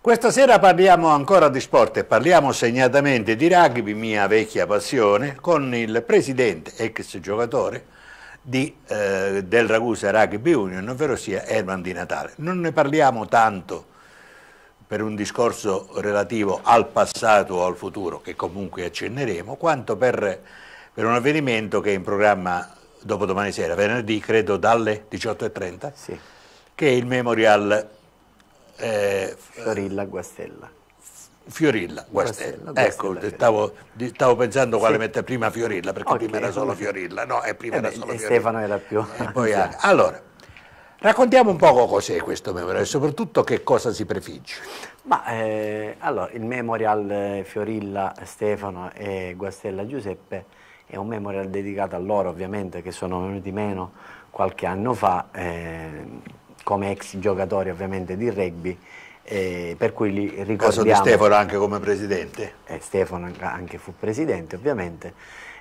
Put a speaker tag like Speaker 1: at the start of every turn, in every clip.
Speaker 1: Questa sera parliamo ancora di sport e parliamo segnatamente di rugby, mia vecchia passione, con il presidente, ex giocatore, di, eh, del Ragusa Rugby Union, ovvero sia Erman Di Natale. Non ne parliamo tanto per un discorso relativo al passato o al futuro, che comunque accenneremo, quanto per, per un avvenimento che è in programma dopo domani sera, venerdì, credo dalle 18.30, sì. che è il Memorial eh, Fiorilla Guastella. Fiorilla, Guastella. Guastella, Guastella ecco, stavo, stavo, pensando quale sì. mette prima Fiorilla, perché okay, prima era solo Fiorilla, no, e prima eh era beh, solo e Fiorilla. Stefano era più. Sì. Eh, allora, raccontiamo un poco cos'è questo memorial e soprattutto che cosa si prefigge.
Speaker 2: Ma, eh, allora, il memorial eh, Fiorilla Stefano e Guastella Giuseppe è un memorial dedicato a loro ovviamente, che sono venuti meno qualche anno fa. Eh, come ex giocatori ovviamente di rugby, eh, per cui li ricordiamo. Il caso di Stefano anche come presidente. Eh, Stefano anche fu presidente ovviamente.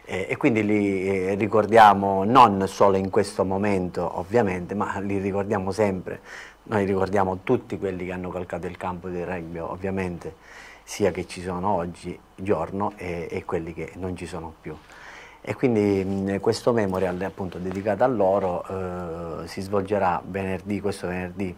Speaker 2: Eh, e quindi li eh, ricordiamo non solo in questo momento ovviamente, ma li ricordiamo sempre. Noi ricordiamo tutti quelli che hanno calcato il campo del rugby ovviamente, sia che ci sono oggi giorno e, e quelli che non ci sono più. E quindi mh, mm, questo memorial appunto dedicato a loro eh, si svolgerà venerdì, questo venerdì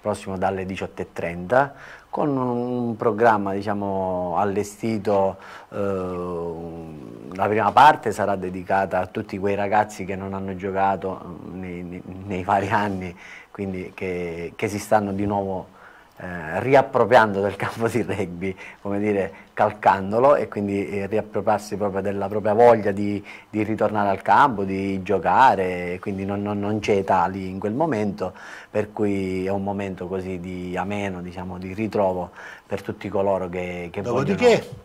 Speaker 2: prossimo dalle 18.30 con un programma diciamo, allestito, eh, la prima parte sarà dedicata a tutti quei ragazzi che non hanno giocato mm, nei, nei, nei vari anni, quindi che, che si stanno di nuovo eh, riappropriando del campo di rugby, come dire, calcandolo e quindi eh, riappropriarsi proprio della propria voglia di, di, ritornare al campo, di giocare, quindi non, non, non c'è età lì in quel momento, per cui è un momento così di ameno, diciamo, di ritrovo per tutti coloro che, che Dopodiché, vogliono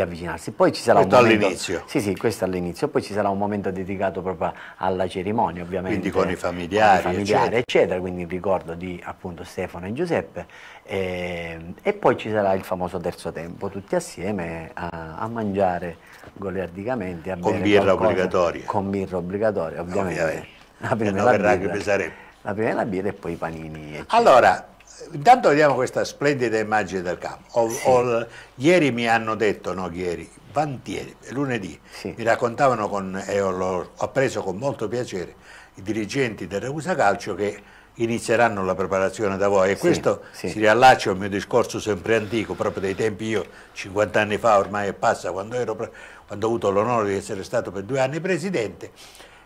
Speaker 2: avvicinarsi. Poi ci sarà questo un momento, all'inizio. Sì, sì, questo all'inizio, poi ci sarà un momento dedicato proprio alla cerimonia, ovviamente. Quindi con i familiari, con i familiari eccetera. eccetera. quindi il ricordo di appunto Stefano e Giuseppe e, e poi ci sarà il famoso terzo tempo, tutti assieme a, a mangiare goliardicamente, a con birra qualcosa, obbligatoria. Con birra obbligatoria, ovviamente. ovviamente. La prima e eh, non birra, che pesare. La prima è la birra e poi i panini. Eccetera. Allora,
Speaker 1: Intanto vediamo questa splendida immagine del campo. Ho, sì. ho, ieri mi hanno detto, no ieri, vantieri, lunedì, sì. mi raccontavano con, e ho, appreso con molto piacere i dirigenti del Ragusa Calcio che inizieranno la preparazione da voi e sì, questo sì. si riallaccia al mio discorso sempre antico, proprio dei tempi io, 50 anni fa ormai passa, quando, ero, quando ho avuto l'onore di essere stato per due anni presidente,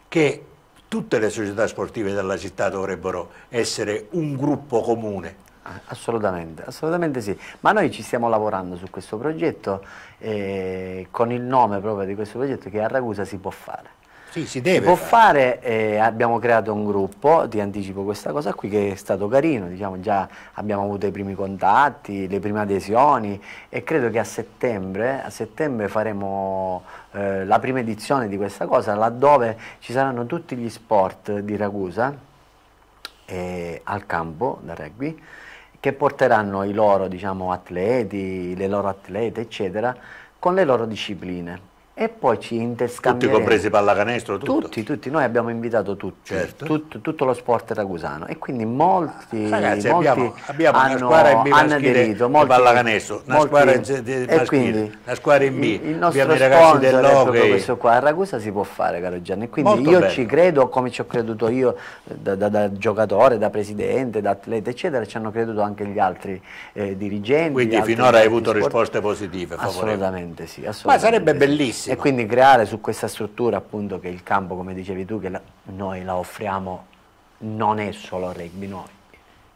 Speaker 1: che tutte
Speaker 2: le società sportive della città dovrebbero essere un gruppo comune. Ah, assolutamente, assolutamente sì, ma noi ci stiamo lavorando su questo progetto eh, con il nome proprio di questo progetto che a Ragusa si può fare. Sì, si deve. Si può fare, eh, abbiamo creato un gruppo, ti anticipo questa cosa qui che è stato carino, diciamo già abbiamo avuto i primi contatti, le prime adesioni e credo che a settembre, a settembre faremo eh, la prima edizione di questa cosa laddove ci saranno tutti gli sport di Ragusa eh, al campo da rugby che porteranno i loro diciamo, atleti, le loro atlete eccetera con le loro discipline e poi ci interscambiamo. Tutti compresi pallacanestro? Tutto. Tutti, tutti, noi abbiamo invitato tutti, certo. tutto, tutto, lo sport ragusano e quindi molti, ah, Ragazzi, molti abbiamo, abbiamo hanno, una squadra in B hanno aderito, molti, pallacanestro, una molti, squadra in, di, e quindi, una squadra in B, il, nostro abbiamo è proprio ecco, questo qua, a Ragusa si può fare caro Gianni, quindi Molto io bello. ci credo come ci ho creduto io da, da, da, giocatore, da presidente, da atleta eccetera, ci hanno creduto anche gli altri eh, dirigenti. Quindi finora hai avuto sport. risposte positive? Favorevoli. Assolutamente sì, assolutamente. Ma sarebbe bellissimo Bellissimo. E quindi creare su questa struttura appunto che il campo, come dicevi tu, che la, noi la offriamo, non è solo rugby noi.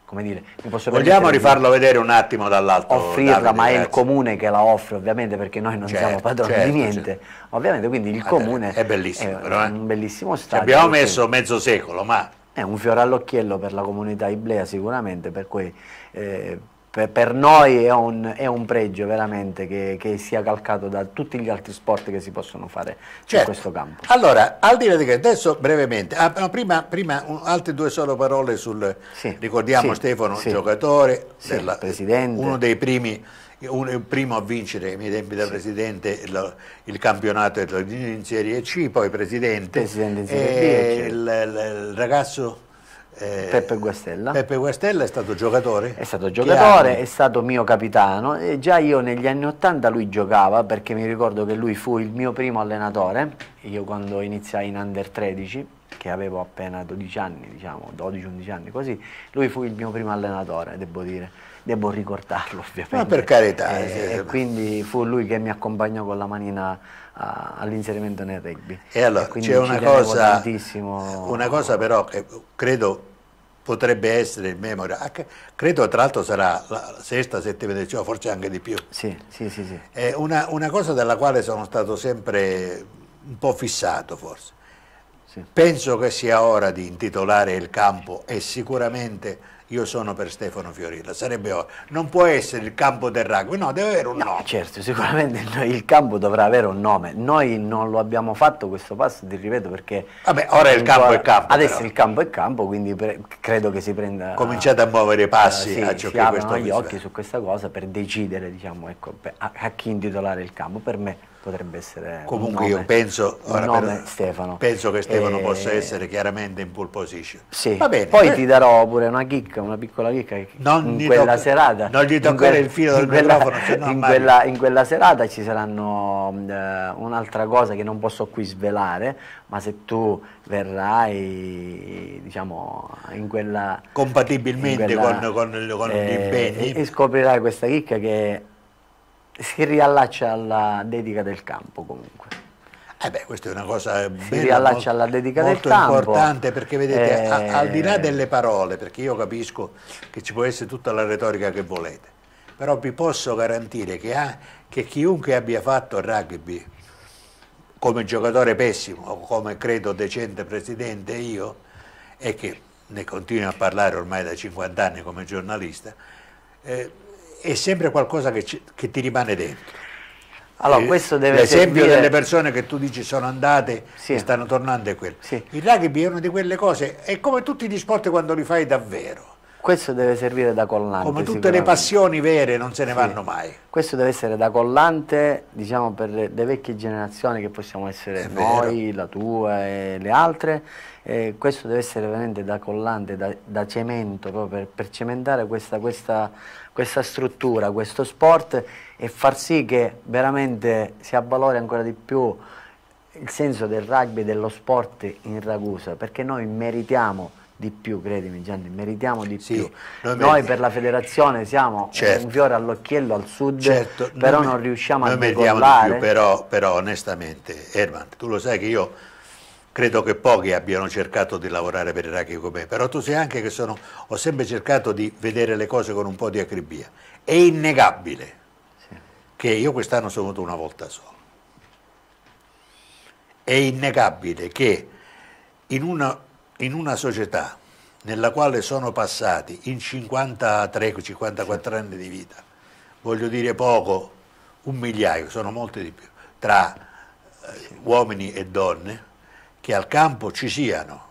Speaker 2: Come dire, mi posso Vogliamo rifarlo di... vedere un attimo dall'alto. Offrirla, Davide, ma è il comune che la offre ovviamente perché noi non certo, siamo padroni certo, di niente. Certo. Ovviamente quindi il comune è, bellissimo, è però, eh? un bellissimo stato. Ci abbiamo messo mezzo secolo, ma... È un fiore all'occhiello per la comunità iblea sicuramente, per cui... Eh, per, noi è un, è un, pregio veramente che, che, sia calcato da tutti gli altri sport che si possono fare certo. in questo campo. Allora, al di là di che, adesso brevemente, ah, no,
Speaker 1: prima, prima un, altre due solo parole sul, sì. ricordiamo sì. Stefano, sì. giocatore, della, uno dei primi un, primo a vincere ai miei tempi da presidente lo, il campionato in Serie C, poi presidente, presidente e il, il,
Speaker 2: il ragazzo eh, Peppe Guastella. Peppe Guastella è stato giocatore? È stato giocatore, è stato mio capitano e già io negli anni 80 lui giocava perché mi ricordo che lui fu il mio primo allenatore, io quando iniziai in Under 13, che avevo appena 12 anni, diciamo 12-11 anni così, lui fu il mio primo allenatore, devo dire devo ricordarlo ovviamente. Ma per carità. E, e quindi fu lui che mi accompagnò con la manina all'inserimento nel rugby. E allora e c'è una cosa, una
Speaker 1: cosa però che credo potrebbe essere il memoria, ah, credo tra l'altro sarà la sesta, settima decima, forse anche di più. Sì, sì, sì. sì. È una, una cosa della quale sono stato sempre un po' fissato forse Penso che sia ora di intitolare il campo e sicuramente io sono per Stefano Fiorilla, sarebbe
Speaker 2: ora. Non può essere il campo del rugby, no, deve avere un no, nome. Certo, sicuramente il campo dovrà avere un nome. Noi non lo abbiamo fatto questo passo, ti ripeto, perché... Vabbè, ora il campo è campo. Adesso però. il campo è campo, quindi credo che si prenda... Cominciate a muovere i passi uh, sì, a ciò si che questo... gli occhi su questa cosa per decidere, diciamo, ecco, a, a chi intitolare il campo. Per me potrebbe essere comunque nome, io penso,
Speaker 1: per, Stefano. penso che Stefano e... Eh, possa essere
Speaker 2: chiaramente in pole position sì. Va bene. poi eh. ti darò pure una chicca una piccola chicca non in quella tocca, serata non gli toccare il filo del quella, microfono se no, in, quella, in, quella, serata ci saranno uh, un'altra cosa che non posso qui svelare ma se tu verrai diciamo in quella compatibilmente in quella, con,
Speaker 1: con, con eh, gli impegni e, e
Speaker 2: scoprirai questa chicca che si riallaccia alla dedica del campo comunque. Eh beh, questa è una cosa si bella, molto, alla dedica molto del campo. importante
Speaker 1: perché vedete, eh... a, al di là eh. delle parole, perché io capisco che ci può essere tutta la retorica che volete, però vi posso garantire che, ha, che chiunque abbia fatto rugby come giocatore pessimo come credo decente presidente io, e che ne continuo a parlare ormai da 50 anni come giornalista, eh, è sempre qualcosa che, che ti rimane dentro. Allora, eh, questo deve L'esempio servire... delle persone che tu dici sono andate sì. e stanno tornando è quello. Sì. Il rugby è una di quelle cose, è come tutti gli sport quando li fai davvero.
Speaker 2: Questo deve servire da collante. Come tutte le passioni vere non se ne sì. vanno mai. Questo deve essere da collante, diciamo, per le, le vecchie generazioni che possiamo essere È noi, vero. la tua e le altre. Eh, questo deve essere veramente da collante, da, da cemento, proprio per, per cementare questa, questa, questa, struttura, questo sport e far sì che veramente si avvalori ancora di più il senso del rugby, e dello sport in Ragusa, perché noi meritiamo di più, credimi Gianni, meritiamo di sì, più. Noi, noi per la federazione siamo certo. un fiore all'occhiello al sud, certo, però non, non riusciamo a decollare. Di più, però,
Speaker 1: però onestamente, Erman, tu lo sai che io credo che pochi abbiano cercato di lavorare per Iraq come me, però tu sai anche che sono, ho sempre cercato di vedere le cose con un po' di acribia. È innegabile sì. che io quest'anno sono venuto una volta solo. È innegabile che in una in una società nella quale sono passati in 53-54 anni di vita, voglio dire poco, un migliaio, sono molti di più, tra eh, uomini e donne, che al campo ci siano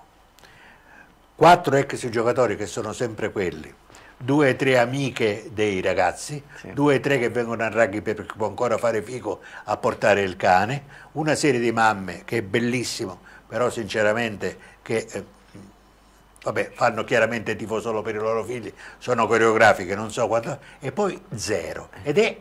Speaker 1: quattro ex giocatori che sono sempre quelli, due o tre amiche dei ragazzi, sì. due o tre che vengono a rugby perché può ancora fare fico a portare il cane, una serie di mamme che è bellissimo, però sinceramente che... Eh, vabbè, fanno chiaramente tifo solo per i loro figli, sono coreografiche, non so quanto, e poi zero. Ed è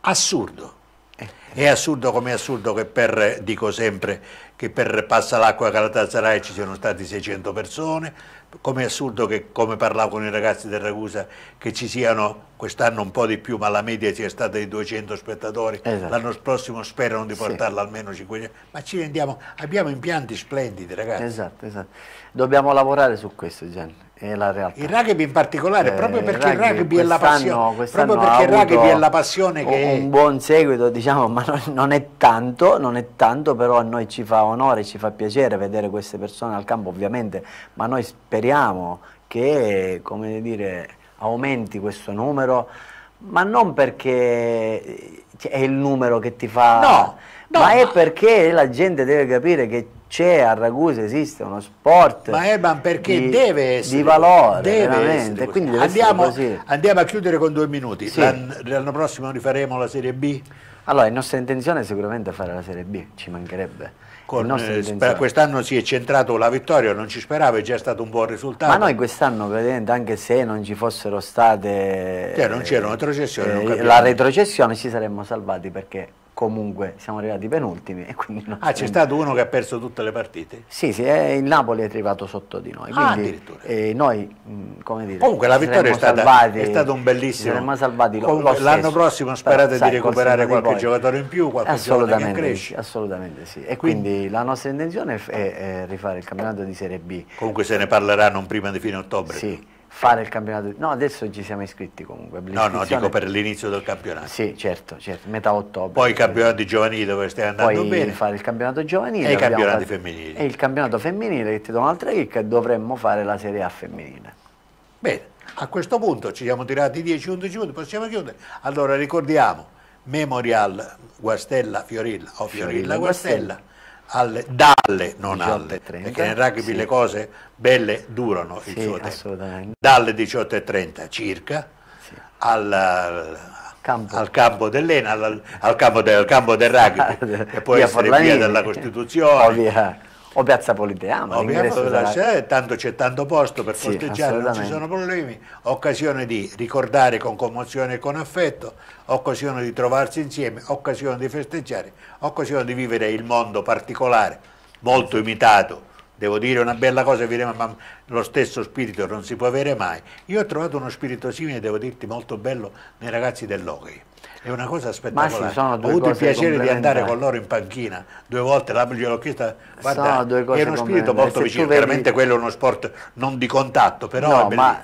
Speaker 1: assurdo. Eh. È assurdo come è assurdo che per, dico sempre, che per Passalacqua Calatazzarai ci siano stati 600 persone, come è assurdo che, come parlavo con i ragazzi del Ragusa, che ci siano quest'anno un po' di più, ma la media sia stata di 200 spettatori, esatto. l'anno prossimo sperano di portarla sì. almeno 500, ma ci rendiamo, abbiamo impianti splendidi ragazzi. Esatto, esatto.
Speaker 2: Dobbiamo lavorare su questo Gianni. È la realtà. Il rugby in particolare, eh, proprio perché il rugby, è la passione, proprio perché il rugby è la passione che un buon seguito, diciamo, ma non è tanto, non è tanto, però a noi ci fa onore, ci fa piacere vedere queste persone al campo ovviamente, ma noi speriamo che, come dire, aumenti questo numero, ma non perché eh, è il numero che ti fa... No, no ma è perché la gente deve capire che c'è a Ragusa esiste uno sport ma Eban perché di, deve essere di valore deve quindi deve andiamo, andiamo, a
Speaker 1: chiudere con due minuti sì. l'anno prossimo rifaremo la Serie B allora, la nostra intenzione è sicuramente fare la Serie B, ci mancherebbe. Eh, quest'anno si è centrato la vittoria, non ci speravo, è già stato un buon risultato. Ma noi
Speaker 2: quest'anno, praticamente, anche se non ci fossero state... Cioè, non c'era una
Speaker 1: retrocessione. Eh, eh la
Speaker 2: retrocessione ci saremmo salvati perché comunque siamo arrivati penultimi. E quindi non ah, c'è stato uno che ha perso tutte le partite? Sì, sì, è, eh, il Napoli è arrivato sotto di noi. Ah, quindi, addirittura. Eh, noi, mm, come dire, comunque la vittoria è stata, salvati, è stato un bellissimo. Siamo salvati comunque, l'anno prossimo sperate Però, sai, di recuperare qualche poi. giocatore in più, qualche giocatore in crescita. Assolutamente sì. E quindi, quindi la nostra intenzione è, è, è, rifare il campionato di Serie B.
Speaker 1: Comunque se ne parlerà non prima di fine ottobre. Sì
Speaker 2: fare il campionato. No, adesso ci siamo iscritti comunque. No, no, dico per l'inizio del campionato.
Speaker 1: Sì, certo, certo, metà ottobre. Poi i campionati giovanili dove stai andando poi bene. fare
Speaker 2: il campionato giovanile. E i campionati fatto, femminili. E il campionato femminile, che ti do un'altra chicca, dovremmo fare la Serie A femminile.
Speaker 1: Bene, a questo punto ci siamo tirati 10-11 minuti, possiamo chiudere. Allora ricordiamo, Memorial Guastella Fiorilla o Fiorilla, Fiorilla Guastella. Guastella alle, dalle, non alle, perché nel rugby sì. le cose belle durano il suo tempo, dalle 18.30 circa sì. al, campo. al, campo dell'ENA, al, al, campo, del, al campo del rugby, che può essere Forlanini. via della
Speaker 2: Costituzione, via o Piazza Politeama. O Piazza della...
Speaker 1: Sarà... tanto c'è tanto posto per sì, posteggiare, non ci sono problemi, occasione di ricordare con commozione e con affetto, occasione di trovarsi insieme, occasione di festeggiare, occasione di vivere il mondo particolare, molto imitato. Devo dire una bella cosa, ma lo stesso spirito non si può avere mai. Io ho trovato uno spirito simile, devo dirti, molto bello nei ragazzi dell'Hockey. È una cosa spettacolare. Ho avuto il piacere di andare con loro in panchina due volte, la gliel'ho chiesta, guarda, è uno spirito molto Se vicino, vedi... chiaramente quello è uno sport non di contatto, però no, ma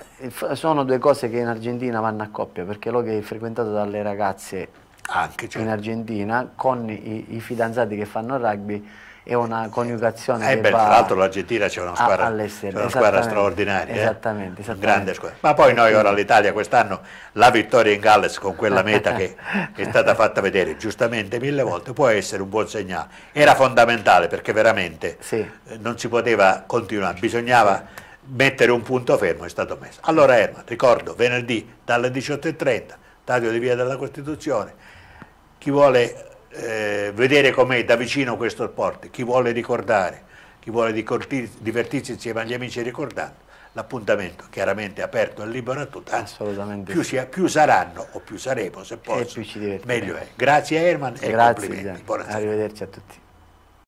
Speaker 2: sono due cose che in Argentina vanno a coppia, perché l'ho che è frequentato dalle ragazze anche, certo. in Argentina con i, i, fidanzati che fanno rugby è una coniugazione eh beh, tra l'altro
Speaker 1: l'Argentina c'è una squadra, una squadra straordinaria eh. esattamente, eh? esattamente. grande squadra ma poi noi ora l'Italia quest'anno la vittoria in Galles con quella meta che è stata fatta vedere giustamente mille volte può essere un buon segnale era fondamentale perché veramente sì. Eh, non si poteva continuare bisognava mettere un punto fermo è stato messo allora Erma ricordo venerdì dalle 18.30 stadio di via della Costituzione chi vuole eh, vedere com'è da vicino questo sport, chi vuole ricordare, chi vuole divertirsi insieme agli amici ricordando, l'appuntamento chiaramente aperto e libero a tutti, Assolutamente. Più, sia, più, saranno o più saremo se posso, meglio è. Grazie Herman e, Grazie, complimenti. Buonasera. Arrivederci a tutti.